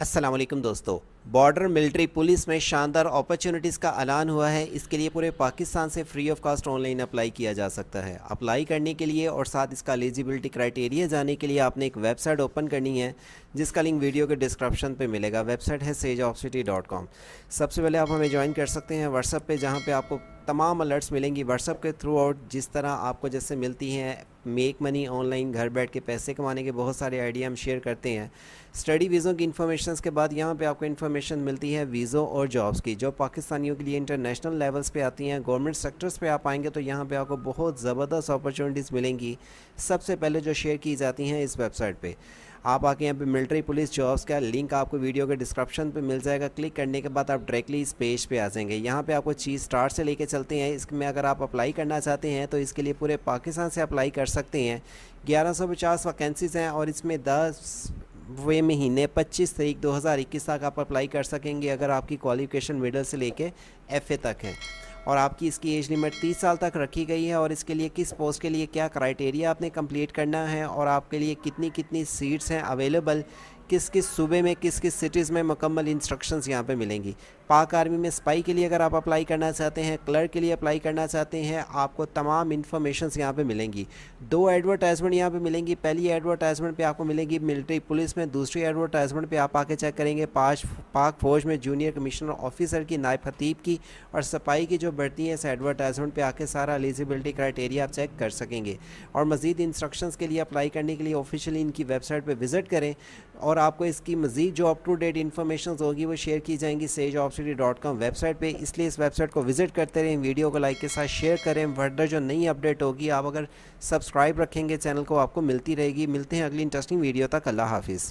अस्सलाम वालेकुम दोस्तों बॉर्डर मिलिट्री पुलिस में शानदार अपॉर्चुनिटीज़ का ऐलान हुआ है इसके लिए पूरे पाकिस्तान से free of cost online apply किया जा सकता है अप्लाई करने के लिए और साथ इसका एलिजिबिलिटी क्राइटेरिया जाने के लिए आपने एक वेबसाइट ओपन करनी है जिसका लिंक वीडियो के डिस्क्रिप्शन पे मिलेगा वेबसाइट है सेज सबसे पहले आप हमें ज्वाइन कर सकते हैं व्हाट्सअप पर जहाँ पर आपको तमाम अलर्ट्स मिलेंगी व्हाट्सअप के थ्रू आउट जिस तरह आपको जैसे मिलती हैं मेक मनी ऑनलाइन घर बैठ के पैसे कमाने के बहुत सारे आइडिया हम शेयर करते हैं स्टडी वीज़ों की इन्फॉर्मेशन के बाद यहाँ पे आपको इन्फॉर्मेशन मिलती है वीज़ों और जॉब्स की जो पाकिस्तानियों के लिए इंटरनेशनल लेवल्स पे आती हैं गवर्नमेंट सेक्टर्स पे आप आएंगे तो यहाँ पे आपको बहुत ज़बरदस्त अपॉर्चुनिटीज़ मिलेंगी सबसे पहले जो शेयर की जाती हैं इस वेबसाइट पर आप आके यहाँ पे मिलिट्री पुलिस जॉब्स का लिंक आपको वीडियो के डिस्क्रिप्शन पे मिल जाएगा क्लिक करने के बाद आप डायरेक्टली इस पेज पे आ जाएंगे यहाँ पे आपको चीज़ स्टार्ट से लेके चलते हैं इसमें अगर आप अप्लाई करना चाहते हैं तो इसके लिए पूरे पाकिस्तान से अप्लाई कर सकते हैं ग्यारह सौ पचास वैकेंसीज़ हैं और इसमें दस वे महीने 25 तारीख 2021 तक आप अप्लाई कर सकेंगे अगर आपकी क्वालिफिकेशन मिडल से लेके एफए तक है और आपकी इसकी एज लिमिट तीस साल तक रखी गई है और इसके लिए किस पोस्ट के लिए क्या क्राइटेरिया आपने कंप्लीट करना है और आपके लिए कितनी कितनी सीट्स हैं अवेलेबल किस किस सूबे में किस किस सिटीज़ में मुकम्मल इंस्ट्रक्शंस यहाँ पे मिलेंगी पाक आर्मी में स्पाई के लिए अगर आप अप्लाई करना चाहते हैं क्लर्क के लिए अप्लाई करना चाहते हैं आपको तमाम इन्फॉर्मेशन यहाँ पे मिलेंगी दो एडवर्टाइजमेंट यहाँ पे मिलेंगी पहली एडवर्टाइजमेंट पे आपको मिलेंगी मिलिट्री पुलिस में दूसरी एडवर्टाइजमेंट पे आप आके चेक करेंगे पाँच पाक फौज में जूनियर कमिश्नर ऑफिसर की नायब खतीब की और सफाई की जो बढ़ती है इस एडवर्टाइजमेंट पर आके सारा एलिजिबिलिटी क्राइटेरिया आप चेक कर सकेंगे और मज़ीद इंस्ट्रक्शन के लिए अप्लाई करने के लिए ऑफिशियली इनकी वेबसाइट पर विज़िट करें और और आपको इसकी मजीद जो अप टू डेट इन्फॉर्मेशन होगी वो शेयर की जाएंगी sage of city dot com website पर इसलिए इस वेबसाइट को विजिट करते रहें वीडियो को लाइक के साथ शेयर करें वर्डर जो नई अपडेट होगी आप अगर सब्सक्राइब रखेंगे चैनल को आपको मिलती रहेगी मिलते हैं अगली इंटरेस्टिंग वीडियो तक अल्लाह हाफिज़